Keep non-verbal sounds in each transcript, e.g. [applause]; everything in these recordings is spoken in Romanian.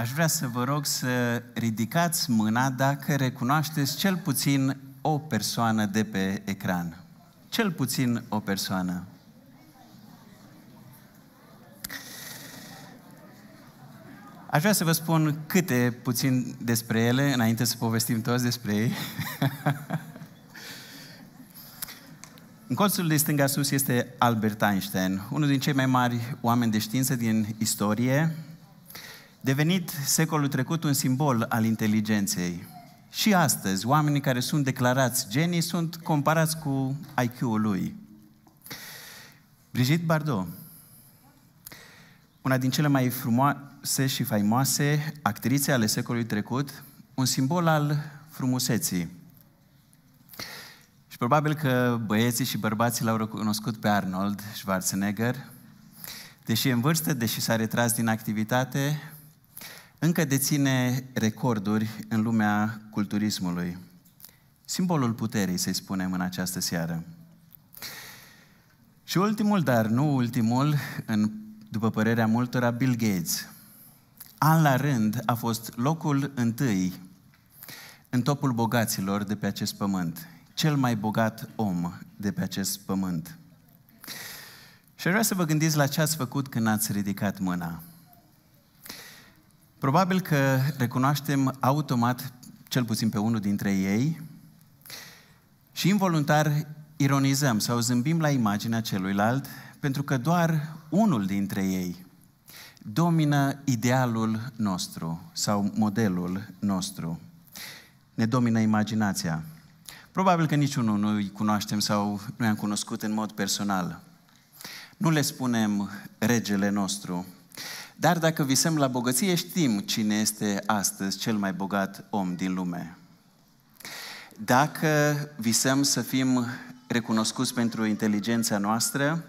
aș vrea să vă rog să ridicați mâna dacă recunoașteți cel puțin o persoană de pe ecran. Cel puțin o persoană. Aș vrea să vă spun câte puțin despre ele, înainte să povestim toți despre ei. [laughs] În colțul de stânga sus este Albert Einstein, unul din cei mai mari oameni de știință din istorie, devenit secolul trecut un simbol al inteligenței. Și astăzi, oamenii care sunt declarați genii sunt comparați cu IQ-ul lui. Brigitte Bardot, una din cele mai frumoase și faimoase actrițe ale secolului trecut, un simbol al frumuseții. Și probabil că băieții și bărbații l-au recunoscut pe Arnold Schwarzenegger, deși în vârstă, deși s-a retras din activitate, încă deține recorduri în lumea culturismului. Simbolul puterii, să-i spunem, în această seară. Și ultimul, dar nu ultimul, în, după părerea multora, Bill Gates. An la rând a fost locul întâi în topul bogaților de pe acest pământ. Cel mai bogat om de pe acest pământ. Și vreau să vă gândiți la ce ați făcut când ați ridicat mâna. Probabil că recunoaștem automat cel puțin pe unul dintre ei și involuntar ironizăm sau zâmbim la imaginea celuilalt pentru că doar unul dintre ei domină idealul nostru sau modelul nostru. Ne domină imaginația. Probabil că niciunul nu îi cunoaștem sau nu i-am cunoscut în mod personal. Nu le spunem regele nostru, dar dacă visăm la bogăție, știm cine este astăzi cel mai bogat om din lume. Dacă visăm să fim recunoscuți pentru inteligența noastră,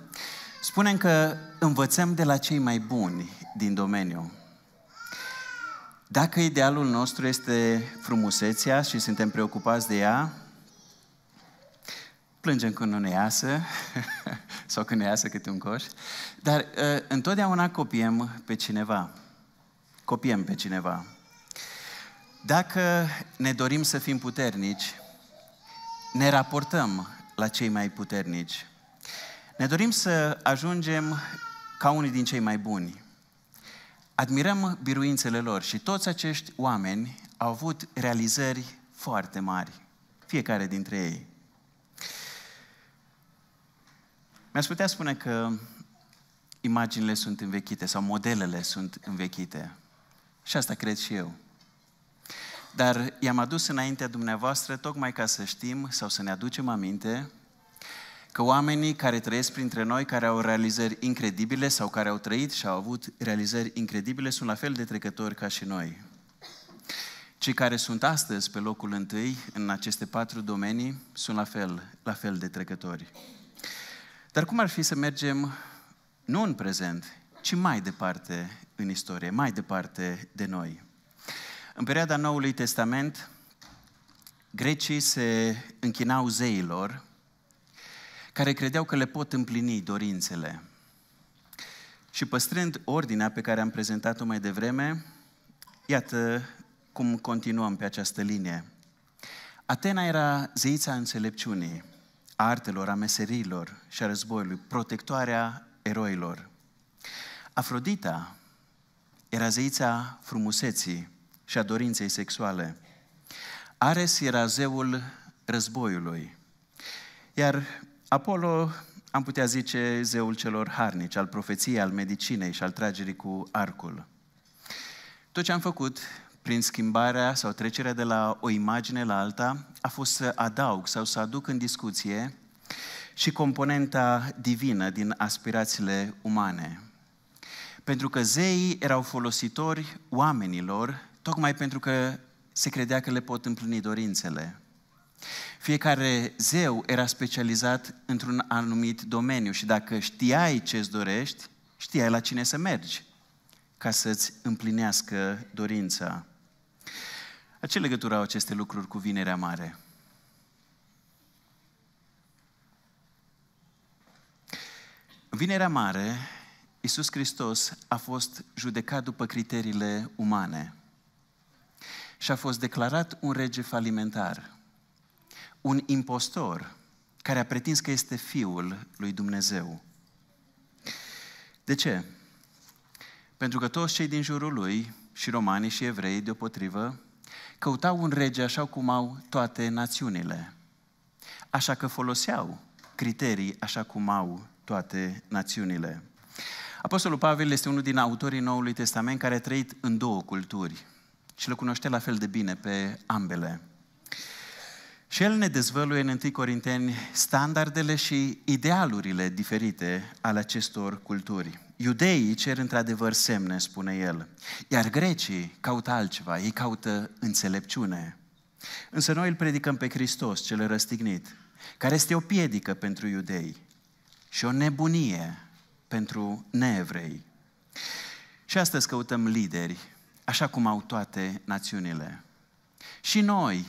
spunem că învățăm de la cei mai buni din domeniu. Dacă idealul nostru este frumusețea și suntem preocupați de ea, Plângem când nu ne iasă [laughs] sau când ne iasă câte un coș, dar uh, întotdeauna copiem pe cineva. Copiem pe cineva. Dacă ne dorim să fim puternici, ne raportăm la cei mai puternici. Ne dorim să ajungem ca unii din cei mai buni. Admirăm biruințele lor și toți acești oameni au avut realizări foarte mari, fiecare dintre ei. Mi-aș putea spune că imaginile sunt învechite sau modelele sunt învechite. Și asta cred și eu. Dar i-am adus înaintea dumneavoastră tocmai ca să știm sau să ne aducem aminte că oamenii care trăiesc printre noi, care au realizări incredibile sau care au trăit și au avut realizări incredibile, sunt la fel de trecători ca și noi. Cei care sunt astăzi pe locul întâi în aceste patru domenii sunt la fel, la fel de trecători. Dar cum ar fi să mergem nu în prezent, ci mai departe în istorie, mai departe de noi? În perioada Noului Testament, grecii se închinau zeilor care credeau că le pot împlini dorințele. Și păstrând ordinea pe care am prezentat-o mai devreme, iată cum continuăm pe această linie. Atena era zeița înțelepciunii a artelor, a meserilor și a războiului, protectoarea eroilor. Afrodita era zeița frumuseții și a dorinței sexuale. Ares era zeul războiului. Iar Apollo, am putea zice, zeul celor harnici, al profeției, al medicinei și al tragerii cu arcul. Tot ce am făcut prin schimbarea sau trecerea de la o imagine la alta, a fost să adaug sau să aduc în discuție și componenta divină din aspirațiile umane. Pentru că zeii erau folositori oamenilor, tocmai pentru că se credea că le pot împlini dorințele. Fiecare zeu era specializat într-un anumit domeniu și dacă știai ce îți dorești, știai la cine să mergi ca să-ți împlinească dorința. Dar ce legătură au aceste lucruri cu Vinerea Mare? În Vinerea Mare, Iisus Hristos a fost judecat după criteriile umane și a fost declarat un rege falimentar, un impostor care a pretins că este fiul lui Dumnezeu. De ce? Pentru că toți cei din jurul lui, și romanii și evrei deopotrivă, căutau un rege așa cum au toate națiunile. Așa că foloseau criterii așa cum au toate națiunile. Apostolul Pavel este unul din autorii Noului Testament care a trăit în două culturi și le cunoște la fel de bine pe ambele. Și el ne dezvăluie în 1 Corinteni standardele și idealurile diferite ale acestor culturi. Iudeii cer într-adevăr semne, spune el, iar grecii caută altceva, ei caută înțelepciune. Însă noi îl predicăm pe Hristos, cel răstignit, care este o piedică pentru iudei și o nebunie pentru neevrei. Și astăzi căutăm lideri, așa cum au toate națiunile. Și noi,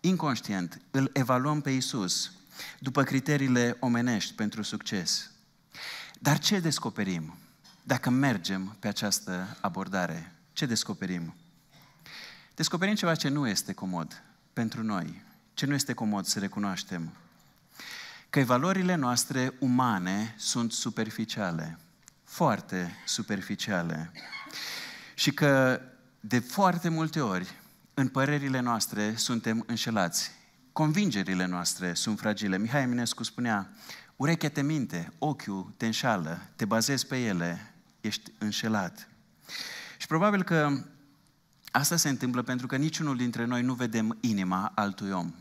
inconștient, îl evaluăm pe Isus după criteriile omenești pentru succes – dar ce descoperim dacă mergem pe această abordare? Ce descoperim? Descoperim ceva ce nu este comod pentru noi, ce nu este comod să recunoaștem. Că valorile noastre umane sunt superficiale, foarte superficiale. Și că de foarte multe ori, în părerile noastre, suntem înșelați. Convingerile noastre sunt fragile. Mihai Eminescu spunea, Urechea te minte, ochiul te înșală, te bazezi pe ele, ești înșelat. Și probabil că asta se întâmplă pentru că niciunul dintre noi nu vedem inima altui om,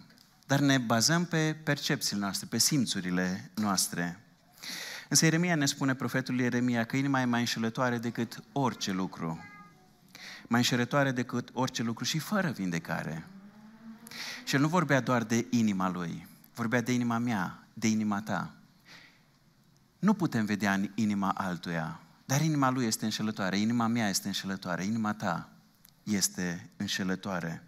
dar ne bazăm pe percepțiile noastre, pe simțurile noastre. Însă Ieremia ne spune, profetul Ieremia, că inima e mai înșelătoare decât orice lucru. Mai înșelătoare decât orice lucru și fără vindecare. Și el nu vorbea doar de inima lui, vorbea de inima mea, de inima ta. Nu putem vedea în inima altuia, dar inima lui este înșelătoare, inima mea este înșelătoare, inima ta este înșelătoare.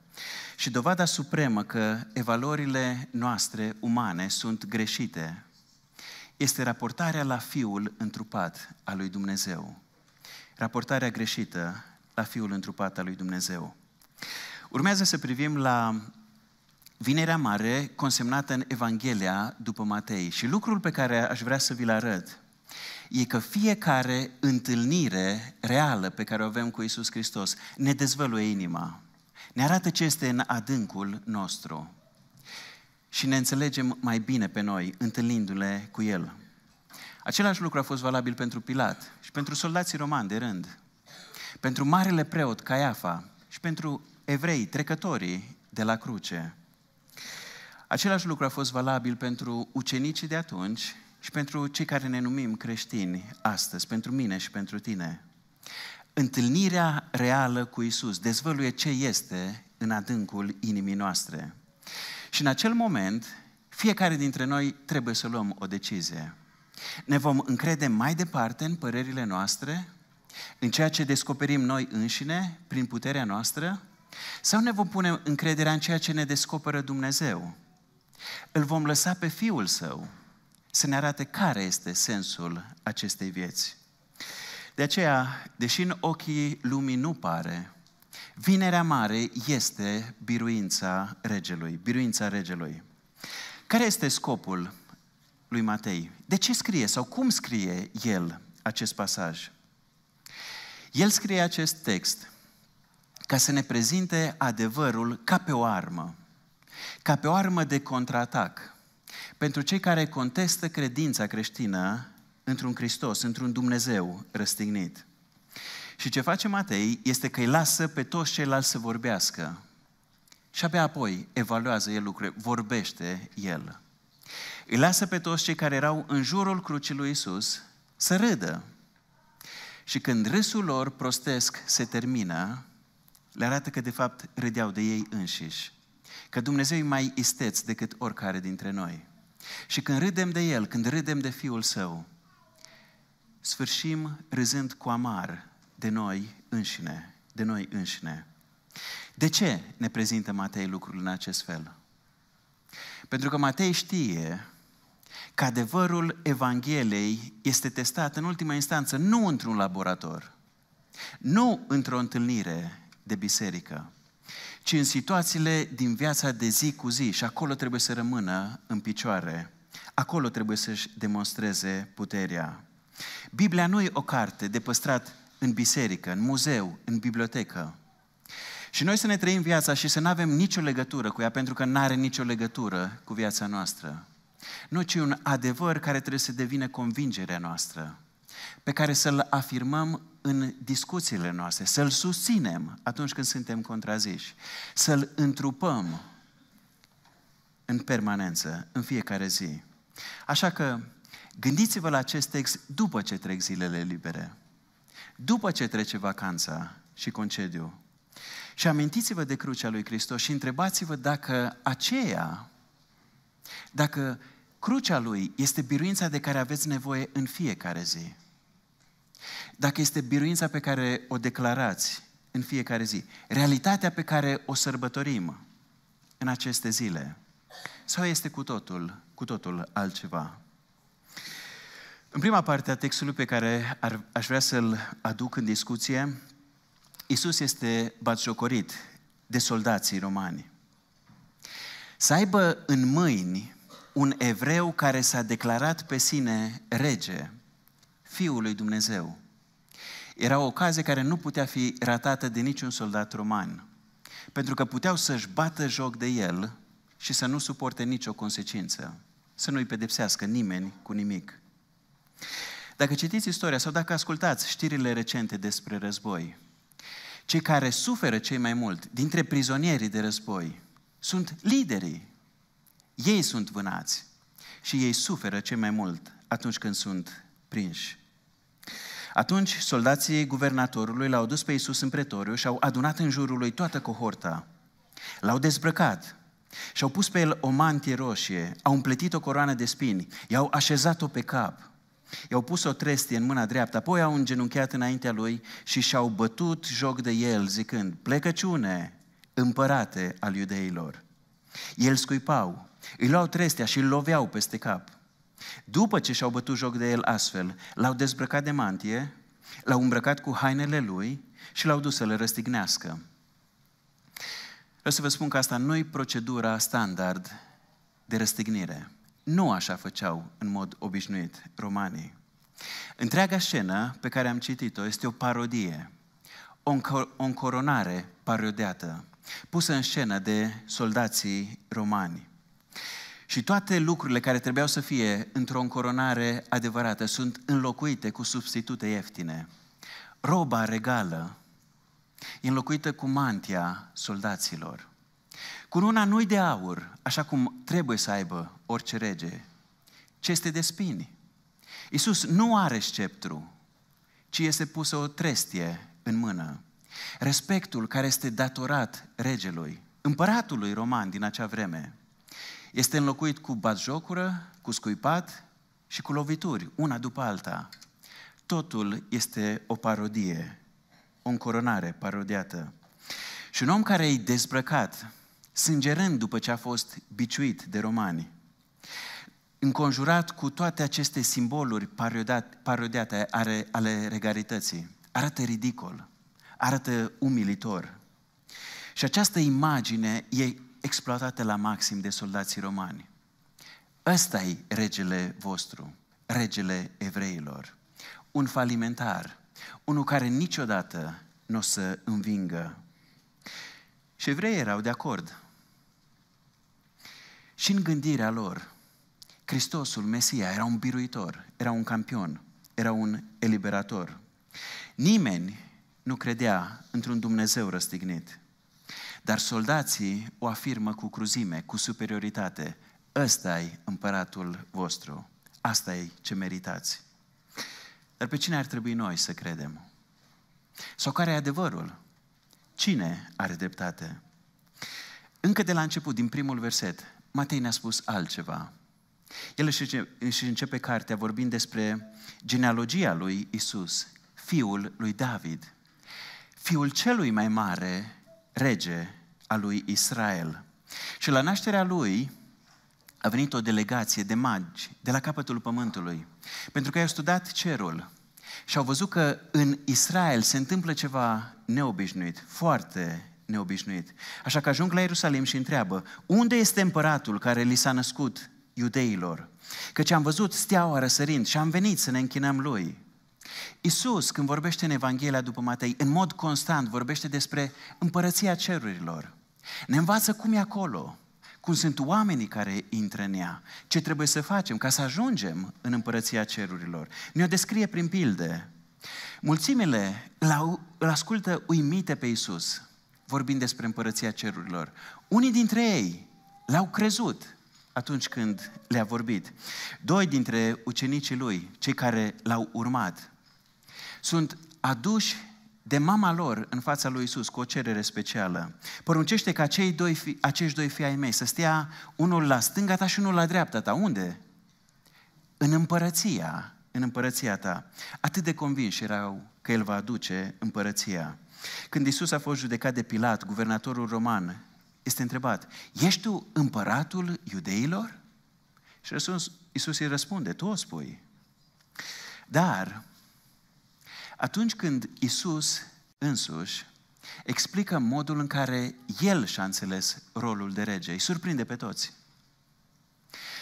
Și dovada supremă că evaluările noastre umane sunt greșite este raportarea la Fiul întrupat al lui Dumnezeu. Raportarea greșită la Fiul întrupat al lui Dumnezeu. Urmează să privim la Vinerea Mare, consemnată în Evanghelia după Matei. Și lucrul pe care aș vrea să vi-l arăt e că fiecare întâlnire reală pe care o avem cu Isus Hristos ne dezvăluie inima, ne arată ce este în adâncul nostru și ne înțelegem mai bine pe noi întâlnindu-le cu El. Același lucru a fost valabil pentru Pilat și pentru soldații romani de rând, pentru marele preot Caiafa și pentru evrei trecătorii de la cruce. Același lucru a fost valabil pentru ucenicii de atunci și pentru cei care ne numim creștini astăzi, pentru mine și pentru tine. Întâlnirea reală cu Isus dezvăluie ce este în adâncul inimii noastre. Și în acel moment, fiecare dintre noi trebuie să luăm o decizie. Ne vom încrede mai departe în părerile noastre, în ceea ce descoperim noi înșine, prin puterea noastră, sau ne vom pune încrederea în ceea ce ne descoperă Dumnezeu, îl vom lăsa pe Fiul Său să ne arate care este sensul acestei vieți. De aceea, deși în ochii lumii nu pare, Vinerea Mare este biruința regelui, biruința regelui. Care este scopul lui Matei? De ce scrie sau cum scrie el acest pasaj? El scrie acest text ca să ne prezinte adevărul ca pe o armă ca pe o armă de contraatac pentru cei care contestă credința creștină într-un Hristos, într-un Dumnezeu răstignit. Și ce face Matei este că îi lasă pe toți ceilalți să vorbească. Și abia apoi evaluează el lucrurile, vorbește el. Îi lasă pe toți cei care erau în jurul crucii lui Isus să râdă. Și când râsul lor prostesc se termină, le arată că de fapt râdeau de ei înșiși. Că Dumnezeu e mai isteț decât oricare dintre noi. Și când râdem de El, când râdem de Fiul Său, sfârșim râzând cu amar de noi înșine, de noi înșine. De ce ne prezintă Matei lucrul în acest fel? Pentru că Matei știe că adevărul Evangheliei este testat în ultima instanță nu într-un laborator, nu într-o întâlnire de biserică, ci în situațiile din viața de zi cu zi. Și acolo trebuie să rămână în picioare. Acolo trebuie să-și demonstreze puterea. Biblia nu e o carte de păstrat în biserică, în muzeu, în bibliotecă. Și noi să ne trăim viața și să nu avem nicio legătură cu ea, pentru că nu are nicio legătură cu viața noastră. Nu, ci un adevăr care trebuie să devină convingerea noastră, pe care să-l afirmăm în discuțiile noastre, să-L susținem atunci când suntem contraziși, să-L întrupăm în permanență, în fiecare zi. Așa că gândiți-vă la acest text după ce trec zilele libere, după ce trece vacanța și concediu. Și amintiți-vă de crucea lui Hristos și întrebați-vă dacă aceea, dacă crucea lui este biruința de care aveți nevoie în fiecare zi dacă este biruința pe care o declarați în fiecare zi, realitatea pe care o sărbătorim în aceste zile, sau este cu totul, cu totul altceva? În prima parte a textului pe care ar, aș vrea să-l aduc în discuție, Isus este batjocorit de soldații romani. Să aibă în mâini un evreu care s-a declarat pe sine rege, Fiul lui Dumnezeu, era o ocazie care nu putea fi ratată de niciun soldat roman, pentru că puteau să-și bată joc de el și să nu suporte nicio consecință, să nu-i pedepsească nimeni cu nimic. Dacă citiți istoria sau dacă ascultați știrile recente despre război, cei care suferă cei mai mult dintre prizonierii de război sunt liderii. Ei sunt vânați și ei suferă cei mai mult atunci când sunt prinși atunci soldații guvernatorului l-au dus pe Iisus în pretoriu și au adunat în jurul lui toată cohorta. L-au dezbrăcat și-au pus pe el o mantie roșie, au împletit o coroană de spini, i-au așezat-o pe cap, i-au pus o trestie în mâna dreaptă, apoi au îngenunchiat înaintea lui și și-au bătut joc de el, zicând, plecăciune, împărate al iudeilor. El scuipau, îi luau trestea și îl loveau peste cap. După ce și-au bătut joc de el astfel, l-au dezbrăcat de mantie, l-au îmbrăcat cu hainele lui și l-au dus să le răstignească. Vreau să vă spun că asta nu-i procedura standard de răstignire. Nu așa făceau în mod obișnuit romanii. Întreaga scenă pe care am citit-o este o parodie, o, o încoronare parodiată, pusă în scenă de soldații romani. Și toate lucrurile care trebuiau să fie într-o încoronare adevărată sunt înlocuite cu substitute ieftine. Roba regală înlocuită cu mantia soldaților. Corona nu-i de aur, așa cum trebuie să aibă orice rege, ce este de spini. Iisus nu are sceptru, ci este pusă o trestie în mână. Respectul care este datorat regelui, împăratului roman din acea vreme, este înlocuit cu batjocură, cu scuipat și cu lovituri, una după alta. Totul este o parodie, o încoronare parodiată. Și un om care e dezbrăcat, sângerând după ce a fost biciuit de romani, înconjurat cu toate aceste simboluri parodiate ale, regalității, arată ridicol, arată umilitor. Și această imagine e exploatate la maxim de soldații romani. Ăsta e regele vostru, regele evreilor. Un falimentar, unul care niciodată nu o să învingă. Și evreii erau de acord. Și în gândirea lor, Hristosul, Mesia, era un biruitor, era un campion, era un eliberator. Nimeni nu credea într-un Dumnezeu răstignit. Dar soldații o afirmă cu cruzime, cu superioritate. ăsta e împăratul vostru. Asta e ce meritați. Dar pe cine ar trebui noi să credem? Sau care e adevărul? Cine are dreptate? Încă de la început, din primul verset, Matei ne-a spus altceva. El își începe cartea vorbind despre genealogia lui Isus, fiul lui David, fiul celui mai mare rege al lui Israel. Și la nașterea lui a venit o delegație de magi de la capătul pământului, pentru că i-au studiat cerul și au văzut că în Israel se întâmplă ceva neobișnuit, foarte neobișnuit. Așa că ajung la Ierusalim și întreabă, unde este împăratul care li s-a născut iudeilor? Căci am văzut steaua răsărind și am venit să ne închinăm lui. Isus, când vorbește în Evanghelia după Matei, în mod constant vorbește despre împărăția cerurilor. Ne învață cum e acolo, cum sunt oamenii care intră în ea, ce trebuie să facem ca să ajungem în împărăția cerurilor. Ne-o descrie prin pilde. Mulțimile îl ascultă uimite pe Isus, vorbind despre împărăția cerurilor. Unii dintre ei l-au crezut atunci când le-a vorbit. Doi dintre ucenicii lui, cei care l-au urmat, sunt aduși de mama lor în fața lui Isus cu o cerere specială. Poruncește ca cei doi fi, acești doi fii ai mei să stea unul la stânga ta și unul la dreapta ta. Unde? În împărăția, în împărăția ta. Atât de convinși erau că El va aduce împărăția. Când Isus a fost judecat de Pilat, guvernatorul roman, este întrebat, ești tu împăratul iudeilor? Și răspuns, Isus îi răspunde, tu o spui. Dar atunci când Isus însuși explică modul în care el și-a înțeles rolul de rege, îi surprinde pe toți.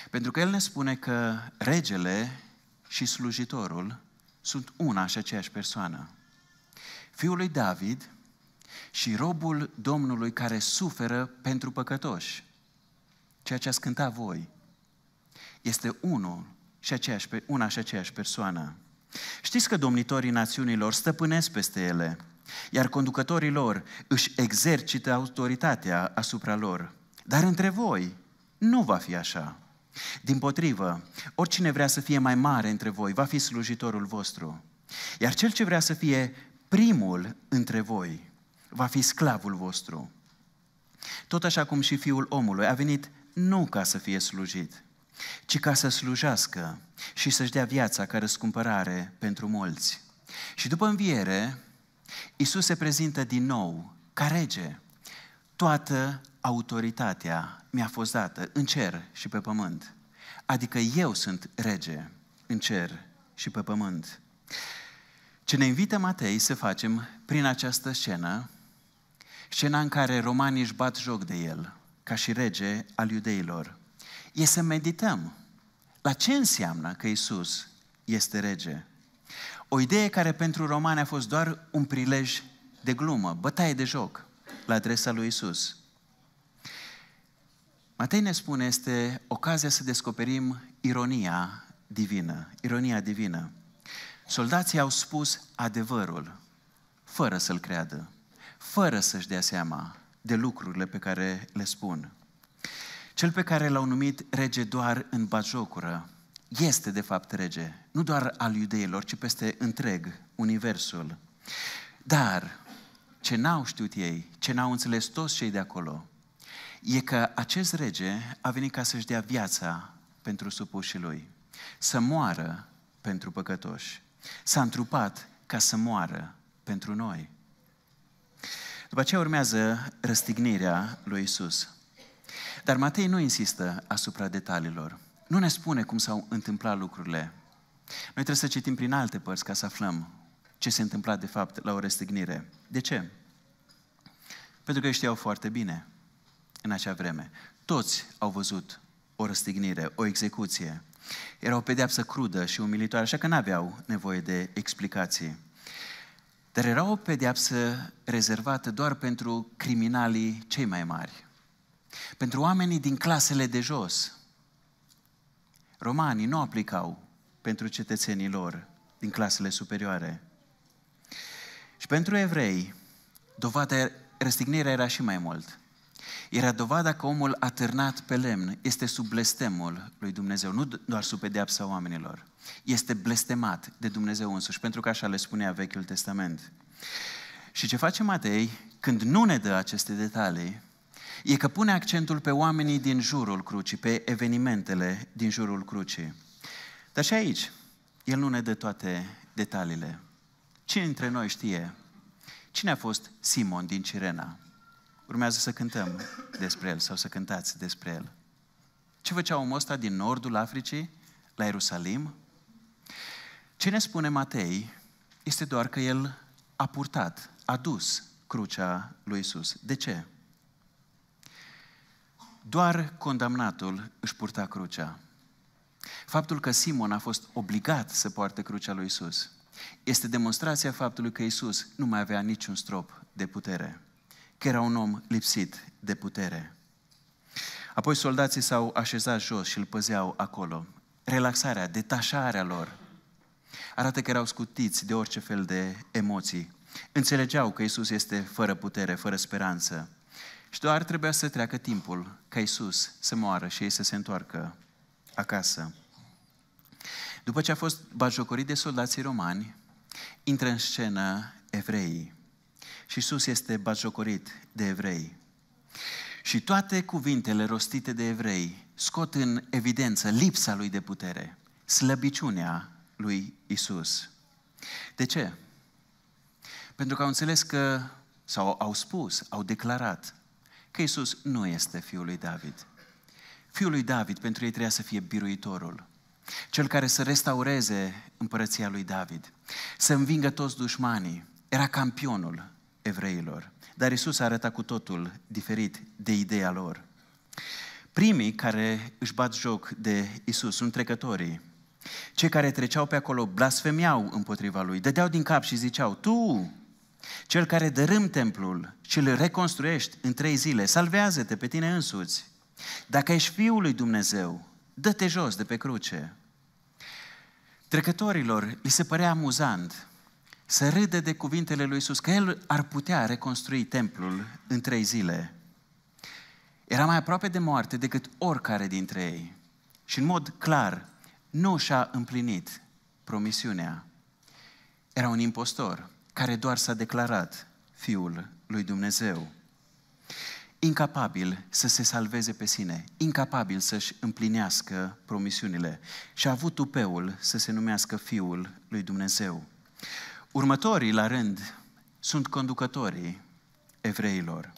Pentru că el ne spune că regele și slujitorul sunt una și aceeași persoană. Fiul lui David și robul Domnului care suferă pentru păcătoși. Ceea ce ați cântat voi este unul și aceeași, una și aceeași persoană. Știți că domnitorii națiunilor stăpânesc peste ele, iar conducătorii lor își exercită autoritatea asupra lor. Dar între voi nu va fi așa. Din potrivă, oricine vrea să fie mai mare între voi va fi slujitorul vostru, iar cel ce vrea să fie primul între voi va fi sclavul vostru. Tot așa cum și fiul omului a venit nu ca să fie slujit, ci ca să slujească și să-și dea viața ca răscumpărare pentru mulți. Și după înviere, Isus se prezintă din nou ca rege. Toată autoritatea mi-a fost dată în cer și pe pământ. Adică eu sunt rege în cer și pe pământ. Ce ne invită Matei să facem prin această scenă, scena în care romanii își bat joc de el, ca și rege al iudeilor e să medităm la ce înseamnă că Isus este rege. O idee care pentru romani a fost doar un prilej de glumă, bătaie de joc la adresa lui Isus. Matei ne spune, este ocazia să descoperim ironia divină, ironia divină. Soldații au spus adevărul, fără să-l creadă, fără să-și dea seama de lucrurile pe care le spun. Cel pe care l-au numit rege doar în bajocură este de fapt rege, nu doar al iudeilor, ci peste întreg universul. Dar ce n-au știut ei, ce n-au înțeles toți cei de acolo, e că acest rege a venit ca să-și dea viața pentru supușii lui, să moară pentru păcătoși. S-a întrupat ca să moară pentru noi. După aceea urmează răstignirea lui Isus. Dar Matei nu insistă asupra detaliilor. Nu ne spune cum s-au întâmplat lucrurile. Noi trebuie să citim prin alte părți ca să aflăm ce se întâmplat de fapt la o răstignire. De ce? Pentru că ei știau foarte bine în acea vreme. Toți au văzut o răstignire, o execuție. Era o pedeapsă crudă și umilitoare, așa că n-aveau nevoie de explicații. Dar era o pedeapsă rezervată doar pentru criminalii cei mai mari. Pentru oamenii din clasele de jos, romanii nu aplicau pentru cetățenii lor din clasele superioare. Și pentru evrei, dovada, răstignirea era și mai mult. Era dovada că omul atârnat pe lemn este sub blestemul lui Dumnezeu, nu doar sub pedeapsa oamenilor. Este blestemat de Dumnezeu însuși, pentru că așa le spunea Vechiul Testament. Și ce face Matei când nu ne dă aceste detalii, e că pune accentul pe oamenii din jurul crucii, pe evenimentele din jurul crucii. Dar și aici, el nu ne dă toate detaliile. Cine dintre noi știe cine a fost Simon din Cirena? Urmează să cântăm despre el sau să cântați despre el. Ce făcea omul ăsta din nordul Africii, la Ierusalim? Ce ne spune Matei este doar că el a purtat, a dus crucea lui Isus. De ce? Doar condamnatul își purta crucea. Faptul că Simon a fost obligat să poarte crucea lui Isus este demonstrația faptului că Isus nu mai avea niciun strop de putere, că era un om lipsit de putere. Apoi soldații s-au așezat jos și îl păzeau acolo. Relaxarea, detașarea lor arată că erau scutiți de orice fel de emoții. Înțelegeau că Isus este fără putere, fără speranță, și doar trebuia să treacă timpul ca Iisus să moară și ei să se întoarcă acasă. După ce a fost bajocorit de soldații romani, intră în scenă evreii. Și Iisus este bajocorit de evrei. Și toate cuvintele rostite de evrei scot în evidență lipsa lui de putere, slăbiciunea lui Isus. De ce? Pentru că au înțeles că, sau au spus, au declarat, că Isus nu este fiul lui David. Fiul lui David pentru ei trebuia să fie biruitorul, cel care să restaureze împărăția lui David, să învingă toți dușmanii, era campionul evreilor. Dar Isus arăta cu totul diferit de ideea lor. Primii care își bat joc de Isus sunt trecătorii. Cei care treceau pe acolo blasfemiau împotriva lui, dădeau din cap și ziceau, tu, cel care dărâm templul și îl reconstruiești în trei zile, salvează-te pe tine însuți. Dacă ești Fiul lui Dumnezeu, dă-te jos de pe cruce. Trecătorilor li se părea amuzant să râde de cuvintele lui Iisus că el ar putea reconstrui templul în trei zile. Era mai aproape de moarte decât oricare dintre ei. Și în mod clar, nu și-a împlinit promisiunea. Era un impostor care doar s-a declarat Fiul lui Dumnezeu. Incapabil să se salveze pe sine, incapabil să-și împlinească promisiunile și a avut tupeul să se numească Fiul lui Dumnezeu. Următorii, la rând, sunt conducătorii evreilor.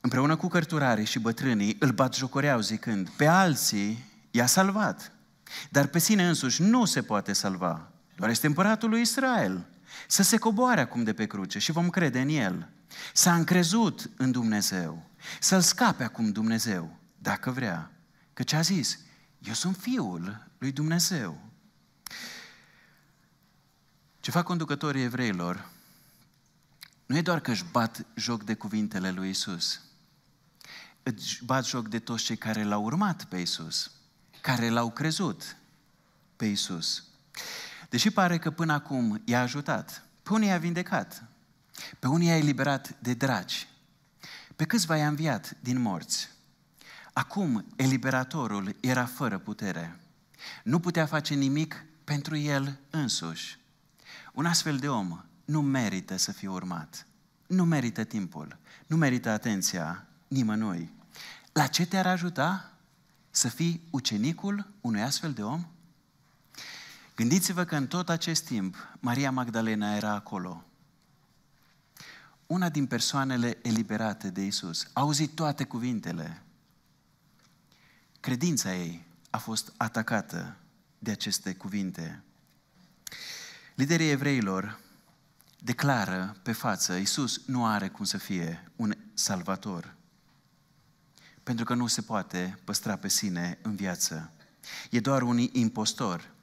Împreună cu cărturarii și bătrânii îl bat jocoreau zicând, pe alții i-a salvat, dar pe sine însuși nu se poate salva, doar este împăratul lui Israel să se coboare acum de pe cruce și vom crede în El. S-a încrezut în Dumnezeu, să-L scape acum Dumnezeu, dacă vrea. Că ce a zis? Eu sunt Fiul lui Dumnezeu. Ce fac conducătorii evreilor nu e doar că își bat joc de cuvintele lui Isus, își bat joc de toți cei care l-au urmat pe Isus, care l-au crezut pe Isus. Deși pare că până acum i-a ajutat, pe unii i-a vindecat, pe unii i-a eliberat de dragi, pe câțiva i-a înviat din morți. Acum eliberatorul era fără putere. Nu putea face nimic pentru el însuși. Un astfel de om nu merită să fie urmat. Nu merită timpul, nu merită atenția nimănui. La ce te-ar ajuta să fii ucenicul unui astfel de om? Gândiți-vă că în tot acest timp Maria Magdalena era acolo. Una din persoanele eliberate de Isus a auzit toate cuvintele. Credința ei a fost atacată de aceste cuvinte. Liderii evreilor declară pe față, Isus nu are cum să fie un salvator, pentru că nu se poate păstra pe sine în viață. E doar un impostor.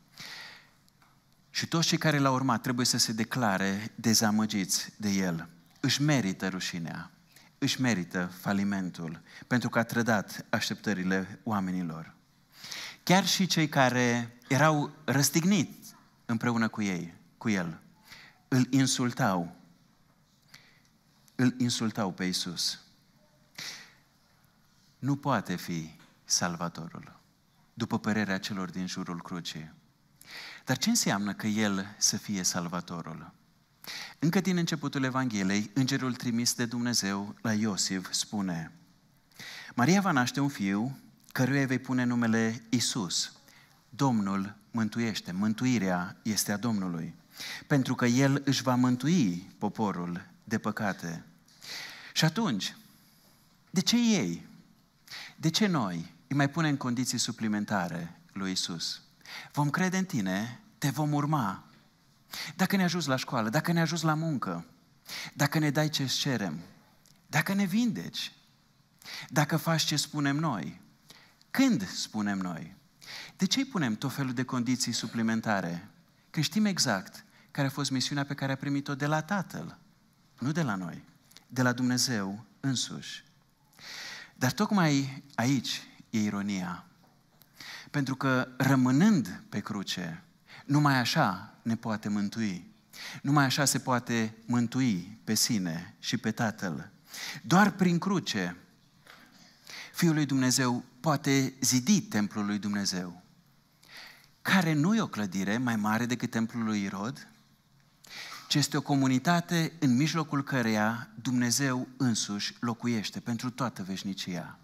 Și toți cei care l-au urmat trebuie să se declare dezamăgiți de el. Își merită rușinea, își merită falimentul, pentru că a trădat așteptările oamenilor. Chiar și cei care erau răstigniți împreună cu ei, cu el, îl insultau. Îl insultau pe Isus. Nu poate fi Salvatorul, după părerea celor din jurul crucii. Dar ce înseamnă că El să fie Salvatorul? Încă din începutul Evangheliei, îngerul trimis de Dumnezeu la Iosif spune Maria va naște un fiu căruia vei pune numele Isus. Domnul mântuiește, mântuirea este a Domnului, pentru că El își va mântui poporul de păcate. Și atunci, de ce ei? De ce noi îi mai punem condiții suplimentare lui Isus? Vom crede în tine, te vom urma. Dacă ne ajuți la școală, dacă ne ajuți la muncă, dacă ne dai ce cerem, dacă ne vindeci, dacă faci ce spunem noi, când spunem noi, de ce îi punem tot felul de condiții suplimentare? Că știm exact care a fost misiunea pe care a primit-o de la Tatăl, nu de la noi, de la Dumnezeu însuși. Dar tocmai aici e ironia. Pentru că rămânând pe cruce, numai așa ne poate mântui. Numai așa se poate mântui pe sine și pe Tatăl. Doar prin cruce, Fiul lui Dumnezeu poate zidi templul lui Dumnezeu, care nu e o clădire mai mare decât templul lui Irod, ci este o comunitate în mijlocul căreia Dumnezeu însuși locuiește pentru toată veșnicia.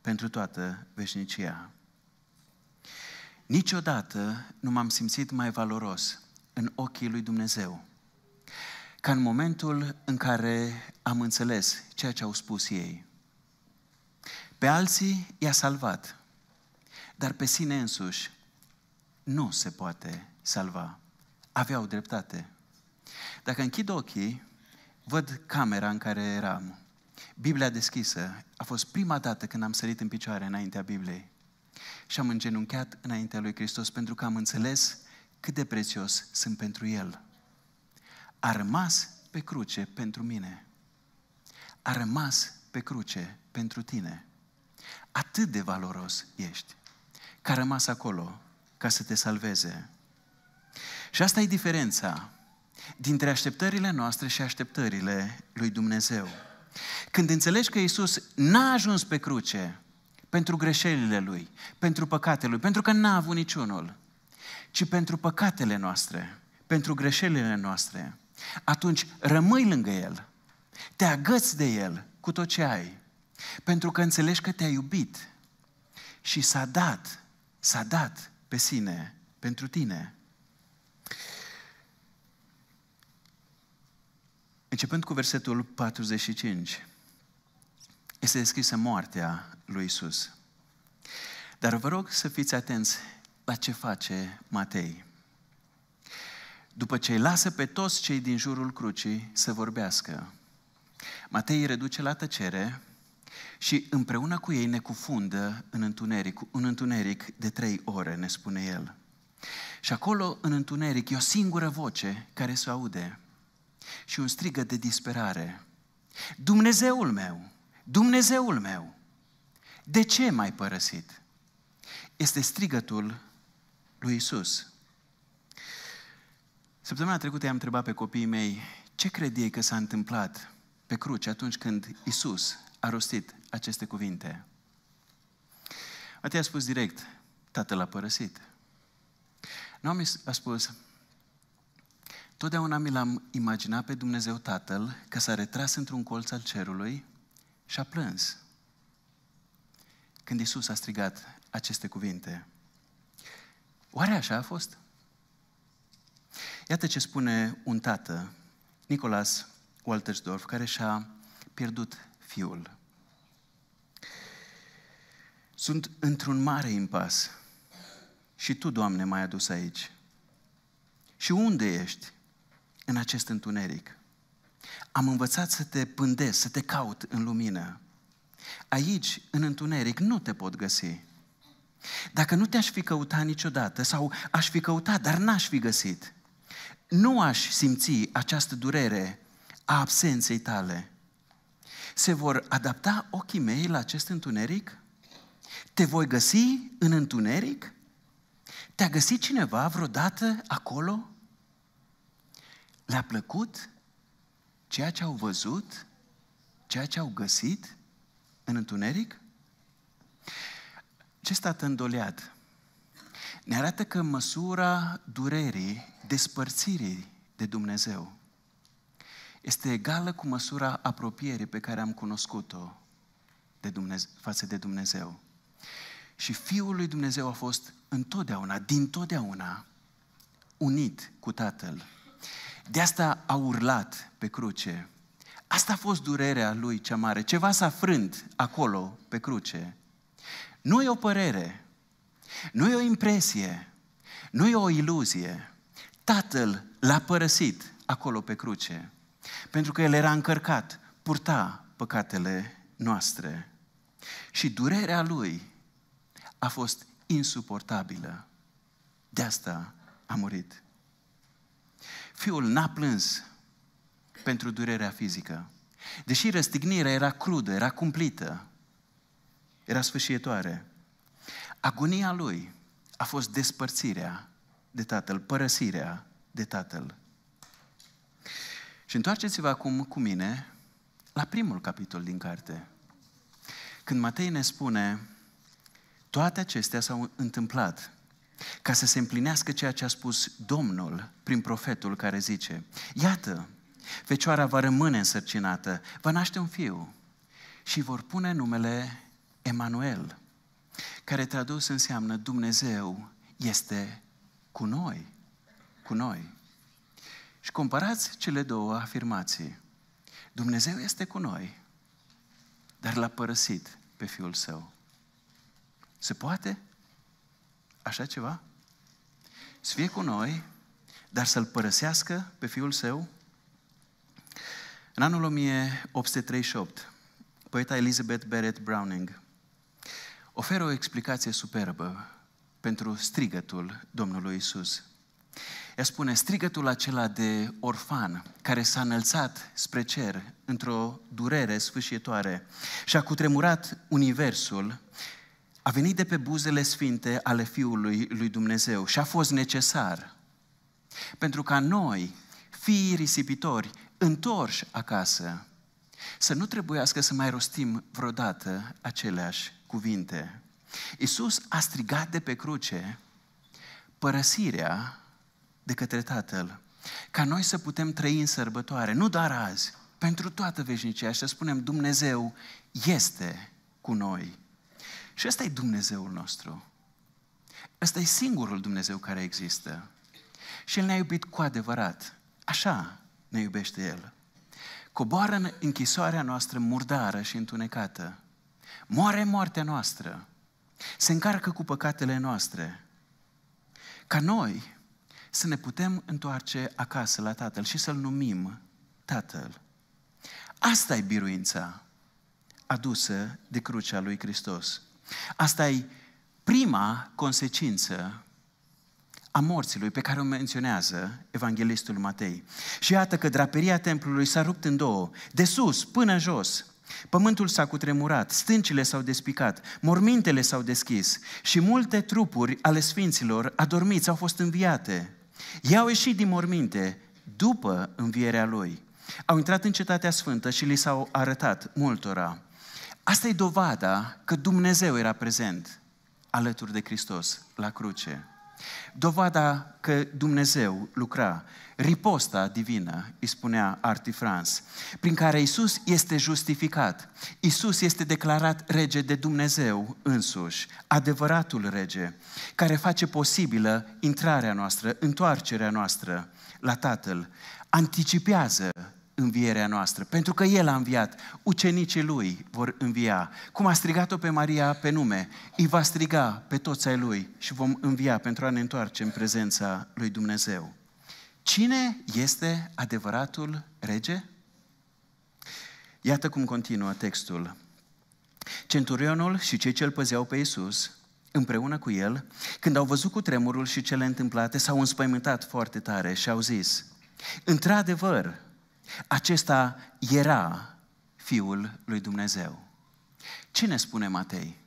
Pentru toată veșnicia. Niciodată nu m-am simțit mai valoros în ochii lui Dumnezeu ca în momentul în care am înțeles ceea ce au spus ei. Pe alții i-a salvat, dar pe sine însuși nu se poate salva. Aveau dreptate. Dacă închid ochii, văd camera în care eram. Biblia deschisă a fost prima dată când am sărit în picioare înaintea Bibliei. Și am îngenunchiat înaintea lui Hristos pentru că am înțeles cât de prețios sunt pentru El. A rămas pe cruce pentru mine. A rămas pe cruce pentru tine. Atât de valoros ești că a rămas acolo ca să te salveze. Și asta e diferența dintre așteptările noastre și așteptările lui Dumnezeu. Când înțelegi că Isus n-a ajuns pe cruce pentru greșelile lui, pentru păcatele lui, pentru că n-a avut niciunul, ci pentru păcatele noastre, pentru greșelile noastre, atunci rămâi lângă El, te agăți de El cu tot ce ai, pentru că înțelegi că te-a iubit și s-a dat, s-a dat pe sine, pentru tine. Începând cu versetul 45 este descrisă moartea lui Isus. Dar vă rog să fiți atenți la ce face Matei. După ce îi lasă pe toți cei din jurul crucii să vorbească, Matei îi reduce la tăcere și împreună cu ei ne cufundă în întuneric, un întuneric de trei ore, ne spune el. Și acolo, în întuneric, e o singură voce care se aude și un strigă de disperare. Dumnezeul meu, Dumnezeul meu, de ce m-ai părăsit? Este strigătul lui Isus. Săptămâna trecută i-am întrebat pe copiii mei ce cred ei că s-a întâmplat pe cruce atunci când Isus a rostit aceste cuvinte. Matei a spus direct, tatăl a părăsit. am a spus, totdeauna mi l-am imaginat pe Dumnezeu Tatăl că s-a retras într-un colț al cerului și a plâns. Când Isus a strigat aceste cuvinte, oare așa a fost? Iată ce spune un tată, Nicolas Waltersdorf, care și-a pierdut fiul. Sunt într-un mare impas. Și tu, Doamne, m-ai adus aici. Și unde ești în acest întuneric? Am învățat să te pândesc, să te caut în lumină. Aici, în întuneric, nu te pot găsi. Dacă nu te-aș fi căutat niciodată sau aș fi căutat, dar n-aș fi găsit, nu aș simți această durere a absenței tale. Se vor adapta ochii mei la acest întuneric? Te voi găsi în întuneric? Te-a găsit cineva vreodată acolo? Le-a plăcut? ceea ce au văzut, ceea ce au găsit în întuneric? Ce stat îndoleat ne arată că măsura durerii, despărțirii de Dumnezeu, este egală cu măsura apropierii pe care am cunoscut-o de Dumnezeu, față de Dumnezeu. Și Fiul lui Dumnezeu a fost întotdeauna, din totdeauna, unit cu Tatăl. De asta a urlat pe cruce. Asta a fost durerea lui cea mare. Ceva s-a frânt acolo, pe cruce. Nu e o părere, nu e o impresie, nu e o iluzie. Tatăl l-a părăsit acolo pe cruce, pentru că el era încărcat, purta păcatele noastre. Și durerea lui a fost insuportabilă. De asta a murit. Fiul n-a plâns pentru durerea fizică. Deși răstignirea era crudă, era cumplită, era sfârșitoare. agonia lui a fost despărțirea de tatăl, părăsirea de tatăl. Și întoarceți-vă acum cu mine la primul capitol din carte. Când Matei ne spune, toate acestea s-au întâmplat ca să se împlinească ceea ce a spus Domnul prin profetul care zice, iată, Fecioara va rămâne însărcinată, va naște un fiu și vor pune numele Emanuel, care tradus înseamnă Dumnezeu este cu noi, cu noi. Și comparați cele două afirmații. Dumnezeu este cu noi, dar l-a părăsit pe Fiul Său. Se poate așa ceva? Să fie cu noi, dar să-L părăsească pe Fiul Său? În anul 1838, poeta Elizabeth Barrett Browning oferă o explicație superbă pentru strigătul Domnului Isus. Ea spune, strigătul acela de orfan care s-a înălțat spre cer într-o durere sfâșietoare și a cutremurat universul, a venit de pe buzele sfinte ale Fiului lui Dumnezeu și a fost necesar pentru ca noi, fiii risipitori, întorși acasă, să nu trebuiască să mai rostim vreodată aceleași cuvinte. Iisus a strigat de pe cruce părăsirea de către Tatăl, ca noi să putem trăi în sărbătoare, nu doar azi, pentru toată veșnicia și să spunem Dumnezeu este cu noi. Și ăsta e Dumnezeul nostru. Ăsta e singurul Dumnezeu care există. Și El ne-a iubit cu adevărat. Așa, ne iubește El. Coboară în închisoarea noastră murdară și întunecată. Moare moartea noastră. Se încarcă cu păcatele noastre. Ca noi să ne putem întoarce acasă la Tatăl și să-L numim Tatăl. Asta e biruința adusă de crucea lui Hristos. Asta e prima consecință a morților pe care o menționează evanghelistul Matei. Și iată că draperia templului s-a rupt în două, de sus până jos. Pământul s-a cutremurat, stâncile s-au despicat, mormintele s-au deschis și multe trupuri ale sfinților adormiți au fost înviate. Ei au ieșit din morminte după învierea lui. Au intrat în cetatea sfântă și li s-au arătat multora. Asta e dovada că Dumnezeu era prezent alături de Hristos la cruce. Dovada că Dumnezeu lucra, riposta divină, îi spunea Arti France, prin care Isus este justificat. Isus este declarat rege de Dumnezeu însuși, adevăratul rege, care face posibilă intrarea noastră, întoarcerea noastră la Tatăl, anticipează învierea noastră, pentru că El a înviat, ucenicii Lui vor învia. Cum a strigat-o pe Maria pe nume, îi va striga pe toți ai Lui și vom învia pentru a ne întoarce în prezența Lui Dumnezeu. Cine este adevăratul rege? Iată cum continuă textul. Centurionul și cei ce îl păzeau pe Iisus, împreună cu el, când au văzut cu tremurul și cele întâmplate, s-au înspăimântat foarte tare și au zis, Într-adevăr, acesta era Fiul lui Dumnezeu. Ce ne spune Matei?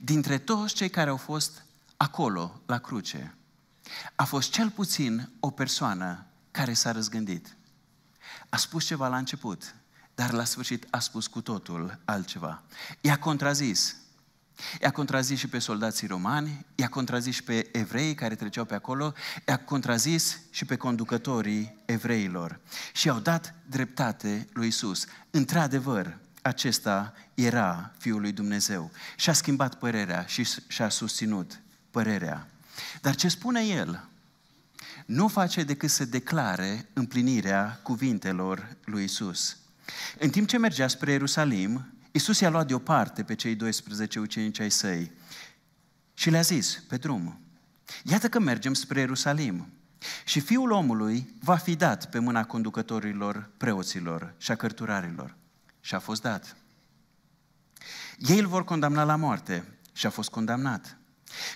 Dintre toți cei care au fost acolo, la cruce, a fost cel puțin o persoană care s-a răzgândit. A spus ceva la început, dar la sfârșit a spus cu totul altceva. I-a contrazis I-a contrazis și pe soldații romani, i-a contrazis și pe evrei care treceau pe acolo, i-a contrazis și pe conducătorii evreilor. Și au dat dreptate lui Isus. Într-adevăr, acesta era Fiul lui Dumnezeu. Și-a schimbat părerea și și-a susținut părerea. Dar ce spune el? Nu face decât să declare împlinirea cuvintelor lui Isus. În timp ce mergea spre Ierusalim, Iisus i-a luat deoparte pe cei 12 ucenici ai săi și le-a zis pe drum, iată că mergem spre Ierusalim și fiul omului va fi dat pe mâna conducătorilor, preoților și a cărturarilor. Și a fost dat. Ei îl vor condamna la moarte și a fost condamnat.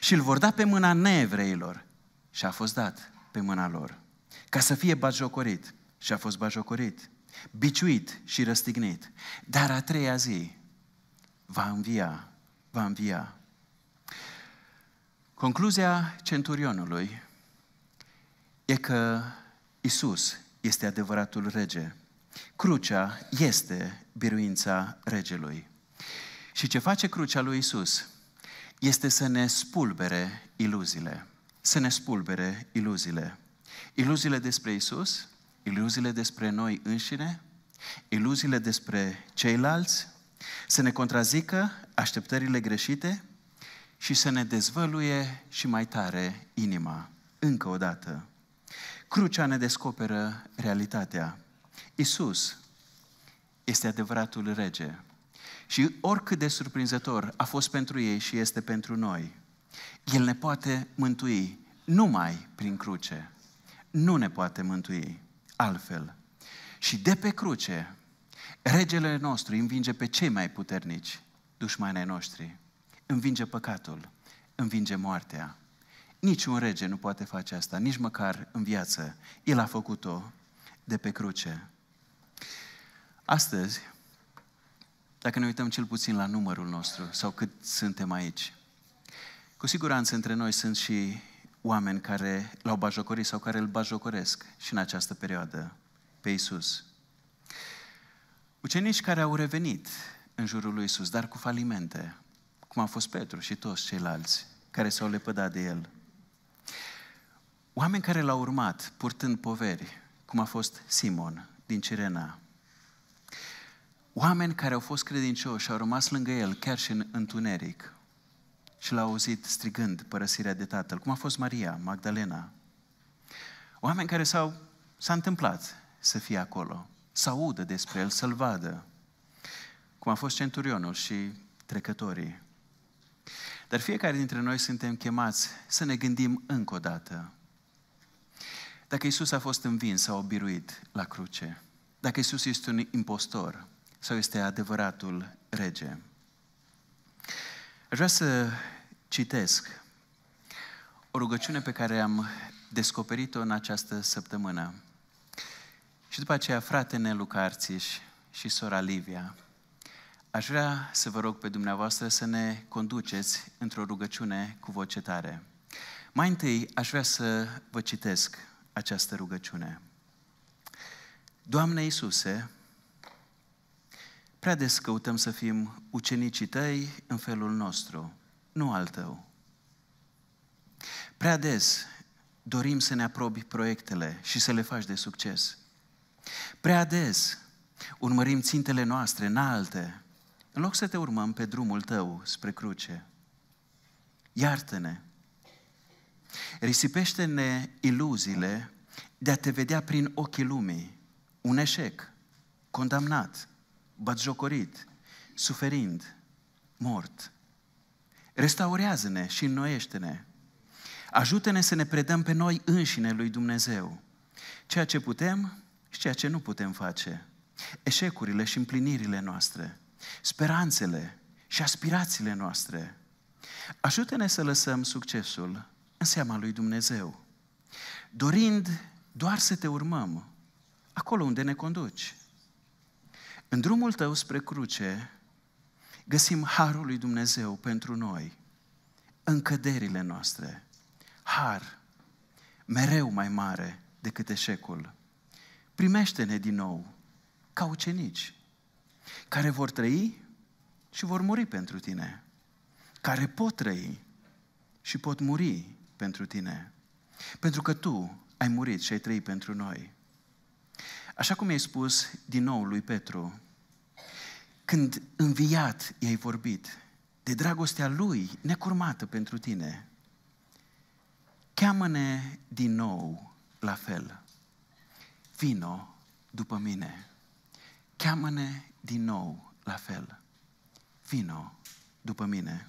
Și îl vor da pe mâna neevreilor și a fost dat pe mâna lor. Ca să fie bajocorit și a fost bajocorit biciuit și răstignit. Dar a treia zi va învia, va învia. Concluzia centurionului e că Isus este adevăratul rege. Crucea este biruința regelui. Și ce face crucea lui Isus? Este să ne spulbere iluziile. Să ne spulbere iluziile. Iluziile despre Isus, iluziile despre noi înșine, iluziile despre ceilalți, să ne contrazică așteptările greșite și să ne dezvăluie și mai tare inima. Încă o dată. Crucea ne descoperă realitatea. Isus este adevăratul rege. Și oricât de surprinzător a fost pentru ei și este pentru noi, El ne poate mântui numai prin cruce. Nu ne poate mântui altfel. Și de pe cruce, regele nostru învinge pe cei mai puternici, dușmanii noștri, învinge păcatul, învinge moartea. Niciun rege nu poate face asta, nici măcar în viață. El a făcut-o de pe cruce. Astăzi, dacă ne uităm cel puțin la numărul nostru sau cât suntem aici, cu siguranță între noi sunt și oameni care l-au bajocorit sau care îl bajocoresc și în această perioadă pe Isus. Ucenici care au revenit în jurul lui Isus, dar cu falimente, cum a fost Petru și toți ceilalți care s-au lepădat de el. Oameni care l-au urmat purtând poveri, cum a fost Simon din Cirena. Oameni care au fost credincioși și au rămas lângă el, chiar și în întuneric, și l-a auzit strigând părăsirea de tatăl, cum a fost Maria, Magdalena. Oameni care s-au, s-a întâmplat să fie acolo, să audă despre el, să-l vadă, cum a fost centurionul și trecătorii. Dar fiecare dintre noi suntem chemați să ne gândim încă o dată. Dacă Isus a fost învins sau obiruit la cruce, dacă Isus este un impostor sau este adevăratul rege, Aș vrea să citesc o rugăciune pe care am descoperit-o în această săptămână. Și după aceea, frate Nelu Carțiș și sora Livia, aș vrea să vă rog pe dumneavoastră să ne conduceți într-o rugăciune cu voce tare. Mai întâi aș vrea să vă citesc această rugăciune. Doamne Iisuse, Prea des căutăm să fim ucenicii tăi în felul nostru, nu al tău. Prea des dorim să ne aprobi proiectele și să le faci de succes. Prea des urmărim țintele noastre înalte, în loc să te urmăm pe drumul tău spre cruce. Iartă-ne! Risipește-ne iluziile de a te vedea prin ochii lumii, un eșec, condamnat, batjocorit, suferind, mort. Restaurează-ne și înnoiește-ne. Ajută-ne să ne predăm pe noi înșine lui Dumnezeu. Ceea ce putem și ceea ce nu putem face. Eșecurile și împlinirile noastre. Speranțele și aspirațiile noastre. Ajută-ne să lăsăm succesul în seama lui Dumnezeu. Dorind doar să te urmăm, acolo unde ne conduci. În drumul tău spre cruce găsim harul lui Dumnezeu pentru noi, în căderile noastre. Har mereu mai mare decât eșecul. Primește-ne din nou ca ucenici care vor trăi și vor muri pentru tine, care pot trăi și pot muri pentru tine, pentru că tu ai murit și ai trăit pentru noi. Așa cum i-ai spus din nou lui Petru, când înviat i-ai vorbit de dragostea lui necurmată pentru tine, cheamă-ne din nou la fel. Vino după mine. Cheamă-ne din nou la fel. Vino după mine.